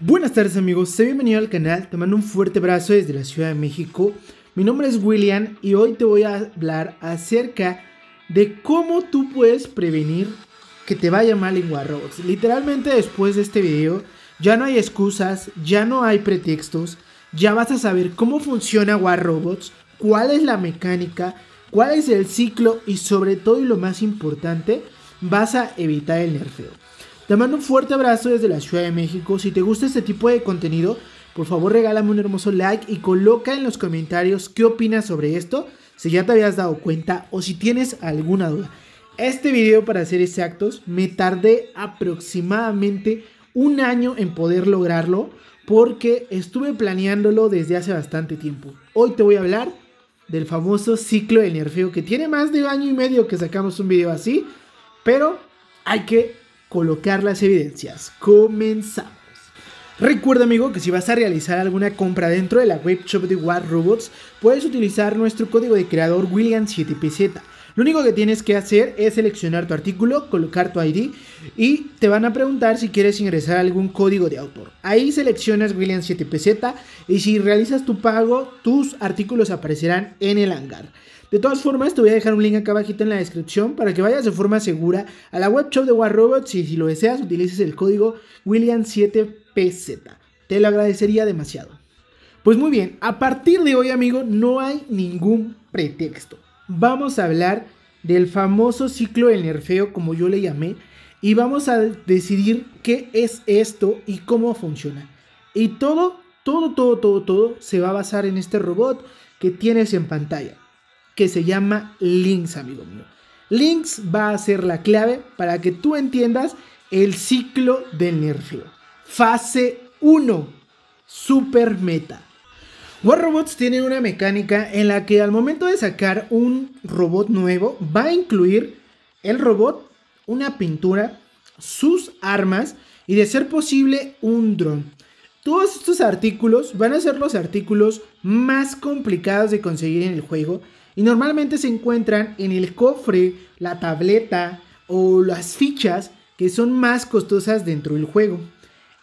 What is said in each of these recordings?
Buenas tardes amigos, sé bienvenido al canal, te mando un fuerte abrazo desde la Ciudad de México. Mi nombre es William y hoy te voy a hablar acerca de cómo tú puedes prevenir que te vaya mal en Robots Literalmente después de este video ya no hay excusas, ya no hay pretextos, ya vas a saber cómo funciona War Robots, cuál es la mecánica, cuál es el ciclo y sobre todo y lo más importante, vas a evitar el nerfeo. Te mando un fuerte abrazo desde la Ciudad de México. Si te gusta este tipo de contenido, por favor regálame un hermoso like y coloca en los comentarios qué opinas sobre esto, si ya te habías dado cuenta o si tienes alguna duda. Este video, para ser exactos, me tardé aproximadamente un año en poder lograrlo porque estuve planeándolo desde hace bastante tiempo. Hoy te voy a hablar del famoso ciclo de nerfeo que tiene más de un año y medio que sacamos un video así, pero hay que colocar las evidencias. Comenzamos. Recuerda amigo que si vas a realizar alguna compra dentro de la webshop de War Robots, puedes utilizar nuestro código de creador William7PZ. Lo único que tienes que hacer es seleccionar tu artículo, colocar tu ID y te van a preguntar si quieres ingresar algún código de autor. Ahí seleccionas William7PZ y si realizas tu pago, tus artículos aparecerán en el hangar. De todas formas, te voy a dejar un link acá abajito en la descripción para que vayas de forma segura a la webshop de War Robots y si lo deseas utilices el código William7PZ. Te lo agradecería demasiado. Pues muy bien, a partir de hoy, amigo, no hay ningún pretexto. Vamos a hablar del famoso ciclo del nerfeo, como yo le llamé, y vamos a decidir qué es esto y cómo funciona. Y todo, todo, todo, todo, todo se va a basar en este robot que tienes en pantalla que se llama Links, amigo mío. Links va a ser la clave para que tú entiendas el ciclo del Nerfio. Fase 1. Super meta. War Robots tiene una mecánica en la que al momento de sacar un robot nuevo va a incluir el robot, una pintura, sus armas y de ser posible un dron. Todos estos artículos van a ser los artículos más complicados de conseguir en el juego y normalmente se encuentran en el cofre, la tableta o las fichas que son más costosas dentro del juego.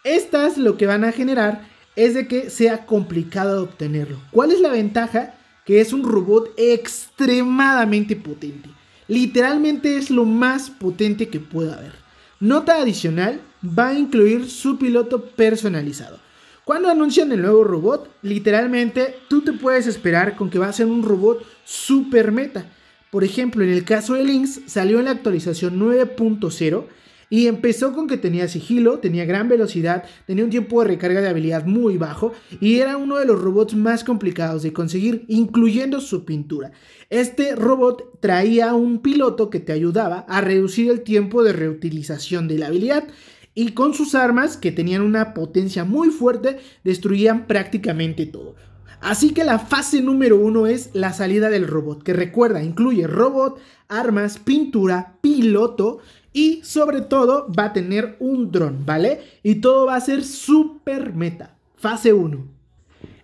Estas lo que van a generar es de que sea complicado de obtenerlo. ¿Cuál es la ventaja? Que es un robot extremadamente potente. Literalmente es lo más potente que pueda haber. Nota adicional va a incluir su piloto personalizado. Cuando anuncian el nuevo robot, literalmente tú te puedes esperar con que va a ser un robot super meta. Por ejemplo, en el caso de Lynx salió en la actualización 9.0 y empezó con que tenía sigilo, tenía gran velocidad, tenía un tiempo de recarga de habilidad muy bajo y era uno de los robots más complicados de conseguir, incluyendo su pintura. Este robot traía un piloto que te ayudaba a reducir el tiempo de reutilización de la habilidad y con sus armas, que tenían una potencia muy fuerte, destruían prácticamente todo. Así que la fase número uno es la salida del robot, que recuerda, incluye robot, armas, pintura, piloto y sobre todo va a tener un dron, ¿vale? Y todo va a ser super meta. Fase 1.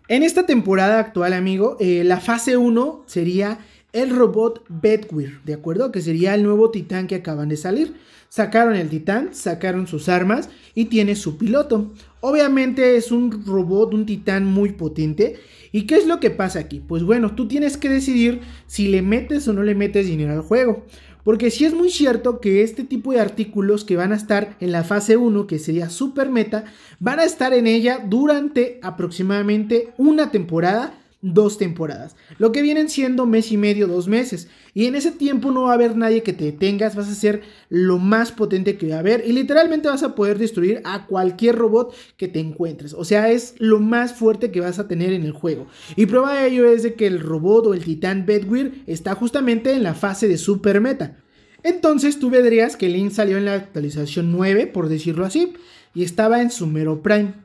En esta temporada actual, amigo, eh, la fase 1 sería el robot Bedwyr, ¿de acuerdo? Que sería el nuevo titán que acaban de salir. Sacaron el titán, sacaron sus armas y tiene su piloto. Obviamente es un robot, un titán muy potente. ¿Y qué es lo que pasa aquí? Pues bueno, tú tienes que decidir si le metes o no le metes dinero al juego. Porque si sí es muy cierto que este tipo de artículos que van a estar en la fase 1, que sería super meta, van a estar en ella durante aproximadamente una temporada dos temporadas. Lo que vienen siendo mes y medio, dos meses. Y en ese tiempo no va a haber nadie que te detengas. Vas a ser lo más potente que va a haber. Y literalmente vas a poder destruir a cualquier robot que te encuentres. O sea, es lo más fuerte que vas a tener en el juego. Y prueba de ello es de que el robot o el titán Bedwyr está justamente en la fase de super meta. Entonces tú verías que Link salió en la actualización 9, por decirlo así, y estaba en su mero prime.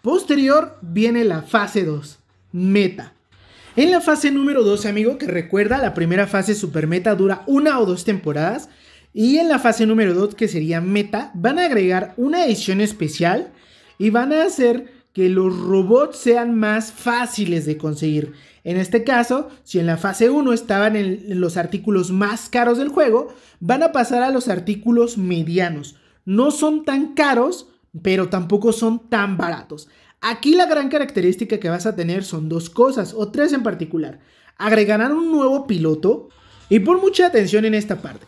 Posterior viene la fase 2, meta. En la fase número 2, amigo, que recuerda, la primera fase super meta dura una o dos temporadas. Y en la fase número 2, que sería meta, van a agregar una edición especial y van a hacer que los robots sean más fáciles de conseguir. En este caso, si en la fase 1 estaban en los artículos más caros del juego, van a pasar a los artículos medianos. No son tan caros, pero tampoco son tan baratos. Aquí la gran característica que vas a tener son dos cosas, o tres en particular. Agregarán un nuevo piloto y pon mucha atención en esta parte.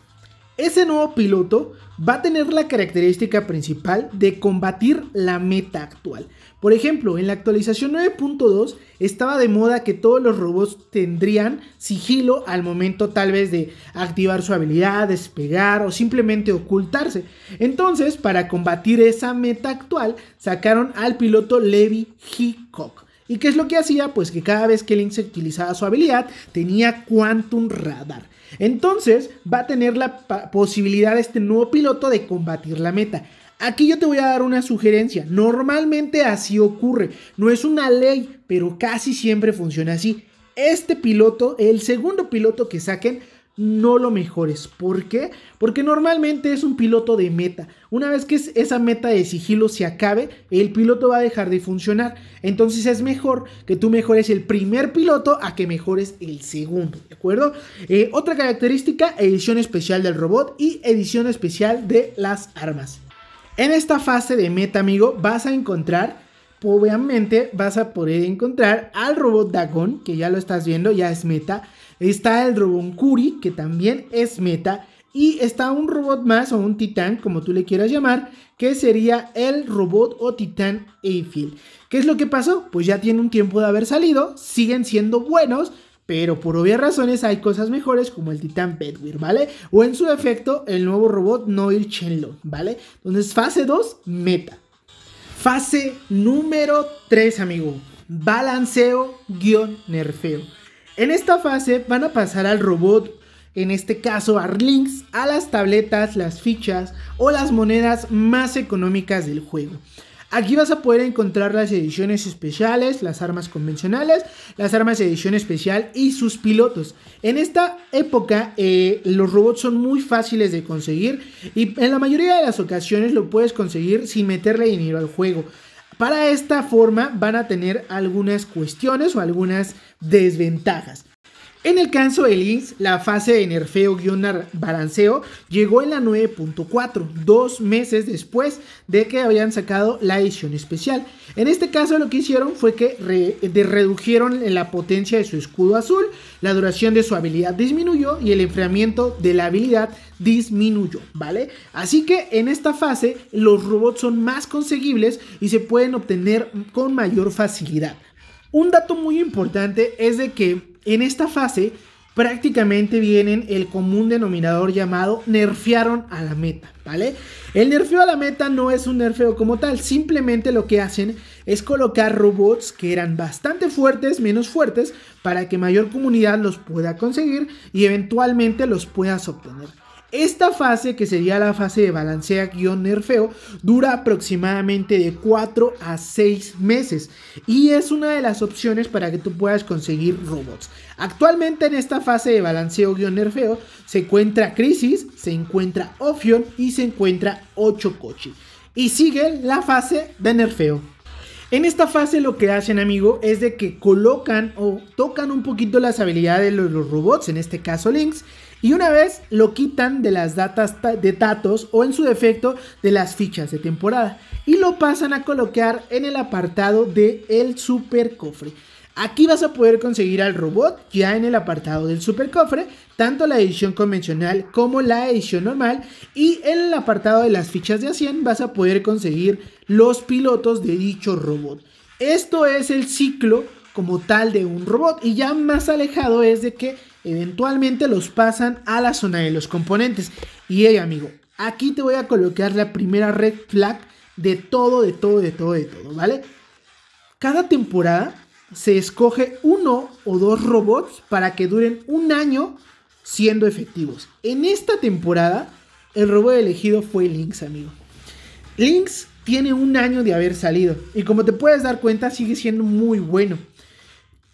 Ese nuevo piloto va a tener la característica principal de combatir la meta actual. Por ejemplo, en la actualización 9.2 estaba de moda que todos los robots tendrían sigilo al momento tal vez de activar su habilidad, despegar o simplemente ocultarse. Entonces, para combatir esa meta actual, sacaron al piloto Levi Hickok. ¿Y qué es lo que hacía? Pues que cada vez que Link se utilizaba su habilidad, tenía Quantum Radar. Entonces va a tener la posibilidad este nuevo piloto de combatir la meta. Aquí yo te voy a dar una sugerencia. Normalmente así ocurre. No es una ley, pero casi siempre funciona así. Este piloto, el segundo piloto que saquen, no lo mejores. ¿Por qué? Porque normalmente es un piloto de meta. Una vez que esa meta de sigilo se acabe, el piloto va a dejar de funcionar. Entonces es mejor que tú mejores el primer piloto a que mejores el segundo, ¿de acuerdo? Eh, otra característica, edición especial del robot y edición especial de las armas. En esta fase de meta, amigo, vas a encontrar obviamente vas a poder encontrar al robot Dagon, que ya lo estás viendo, ya es meta. Está el Kuri que también es meta. Y está un robot más o un titán, como tú le quieras llamar, que sería el robot o titán Eiffel. ¿Qué es lo que pasó? Pues ya tiene un tiempo de haber salido, siguen siendo buenos, pero por obvias razones hay cosas mejores como el titán Bedwyr ¿vale? O en su efecto el nuevo robot Noil Chenlo ¿vale? Entonces, fase 2, meta. Fase número 3, amigo. Balanceo-nerfeo. En esta fase van a pasar al robot, en este caso a a las tabletas, las fichas o las monedas más económicas del juego. Aquí vas a poder encontrar las ediciones especiales, las armas convencionales, las armas de edición especial y sus pilotos. En esta época eh, los robots son muy fáciles de conseguir y en la mayoría de las ocasiones lo puedes conseguir sin meterle dinero al juego. Para esta forma van a tener algunas cuestiones o algunas desventajas. En el caso de Lynx, la fase de nerfeo-balanceo llegó en la 9.4, dos meses después de que habían sacado la edición especial. En este caso lo que hicieron fue que redujeron la potencia de su escudo azul, la duración de su habilidad disminuyó y el enfriamiento de la habilidad disminuyó, ¿vale? Así que en esta fase los robots son más conseguibles y se pueden obtener con mayor facilidad. Un dato muy importante es de que en esta fase prácticamente vienen el común denominador llamado nerfearon a la meta, ¿vale? El nerfeo a la meta no es un nerfeo como tal, simplemente lo que hacen es colocar robots que eran bastante fuertes, menos fuertes, para que mayor comunidad los pueda conseguir y eventualmente los puedas obtener. Esta fase, que sería la fase de balancea-nerfeo, dura aproximadamente de 4 a 6 meses y es una de las opciones para que tú puedas conseguir robots. Actualmente en esta fase de balanceo-nerfeo se encuentra Crisis, se encuentra Ophion y se encuentra 8 coches. Y sigue la fase de nerfeo. En esta fase lo que hacen, amigo, es de que colocan o tocan un poquito las habilidades de los robots, en este caso Lynx, y una vez lo quitan de las datas de datos o en su defecto de las fichas de temporada y lo pasan a colocar en el apartado de el super cofre. Aquí vas a poder conseguir al robot ya en el apartado del super cofre, tanto la edición convencional como la edición normal y en el apartado de las fichas de A100 vas a poder conseguir los pilotos de dicho robot. Esto es el ciclo como tal de un robot y ya más alejado es de que eventualmente los pasan a la zona de los componentes. Y hey amigo, aquí te voy a colocar la primera red flag de todo, de todo, de todo, de todo, ¿vale? Cada temporada se escoge uno o dos robots para que duren un año siendo efectivos. En esta temporada, el robot elegido fue Lynx, amigo. Lynx tiene un año de haber salido y como te puedes dar cuenta sigue siendo muy bueno.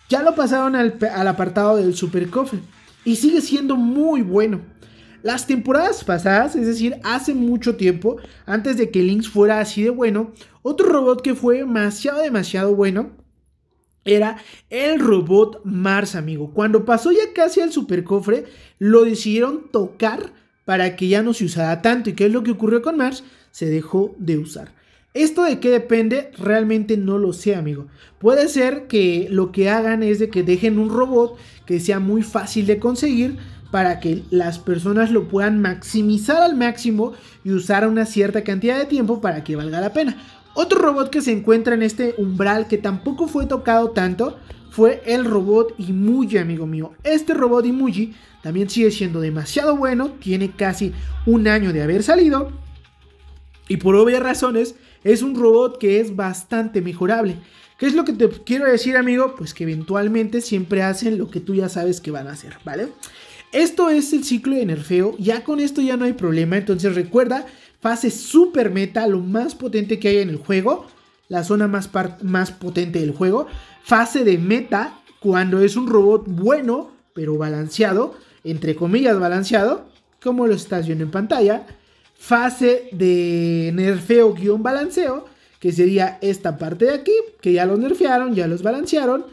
Ya lo pasaron al, apartado del Super Cofre y sigue siendo muy bueno. Las temporadas pasadas, es decir, hace mucho tiempo, antes de que Lynx fuera así de bueno, otro robot que fue demasiado, demasiado bueno era el robot Mars, amigo. Cuando pasó ya casi al supercofre, lo decidieron tocar para que ya no se usara tanto. ¿Y qué es lo que ocurrió con Mars? Se dejó de usar. Esto de qué depende realmente no lo sé, amigo. Puede ser que lo que hagan es de que dejen un robot que sea muy fácil de conseguir para que las personas lo puedan maximizar al máximo y usar una cierta cantidad de tiempo para que valga la pena. Otro robot que se encuentra en este umbral que tampoco fue tocado tanto fue el robot Imuji, amigo mío. Este robot Imuji también sigue siendo demasiado bueno, tiene casi un año de haber salido. Y por obvias razones, es un robot que es bastante mejorable. ¿Qué es lo que te quiero decir, amigo? Pues que eventualmente siempre hacen lo que tú ya sabes que van a hacer, ¿vale? Esto es el ciclo de nerfeo, ya con esto ya no hay problema, entonces recuerda fase super meta, lo más potente que hay en el juego, la zona más, más potente del juego, fase de meta, cuando es un robot bueno, pero balanceado, entre comillas balanceado, como lo estás viendo en pantalla, fase de nerfeo-balanceo, que sería esta parte de aquí, que ya los nerfearon, ya los balancearon,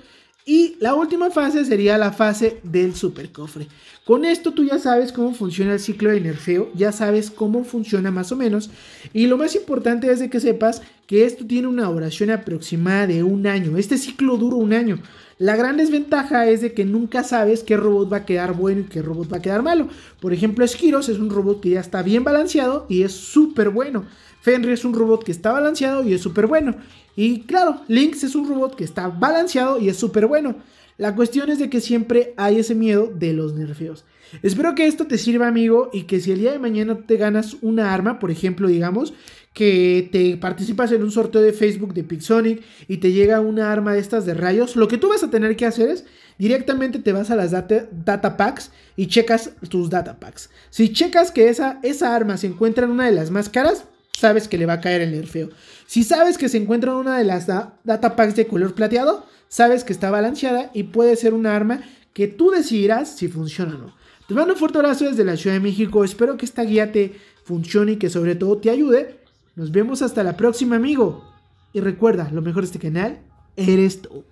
y la última fase sería la fase del supercofre. Con esto tú ya sabes cómo funciona el ciclo de nerfeo, ya sabes cómo funciona más o menos. Y lo más importante es de que sepas que esto tiene una duración aproximada de un año. Este ciclo dura un año. La gran desventaja es de que nunca sabes qué robot va a quedar bueno y qué robot va a quedar malo. Por ejemplo, Skiros es un robot que ya está bien balanceado y es súper bueno. Fenrir es un robot que está balanceado y es súper bueno. Y claro, Lynx es un robot que está balanceado y es súper bueno. La cuestión es de que siempre hay ese miedo de los nerfeos. Espero que esto te sirva, amigo, y que si el día de mañana te ganas una arma, por ejemplo, digamos, que te participas en un sorteo de Facebook de Pixonic y te llega una arma de estas de rayos, lo que tú vas a tener que hacer es directamente te vas a las data, data packs y checas tus data packs. Si checas que esa, esa arma se encuentra en una de las más caras, sabes que le va a caer el nerfeo. Si sabes que se encuentra una de las datapacks data packs de color plateado, sabes que está balanceada y puede ser un arma que tú decidirás si funciona o no. Te mando un fuerte abrazo desde la Ciudad de México. Espero que esta guía te funcione y que sobre todo te ayude. Nos vemos hasta la próxima, amigo. Y recuerda, lo mejor de este canal eres tú.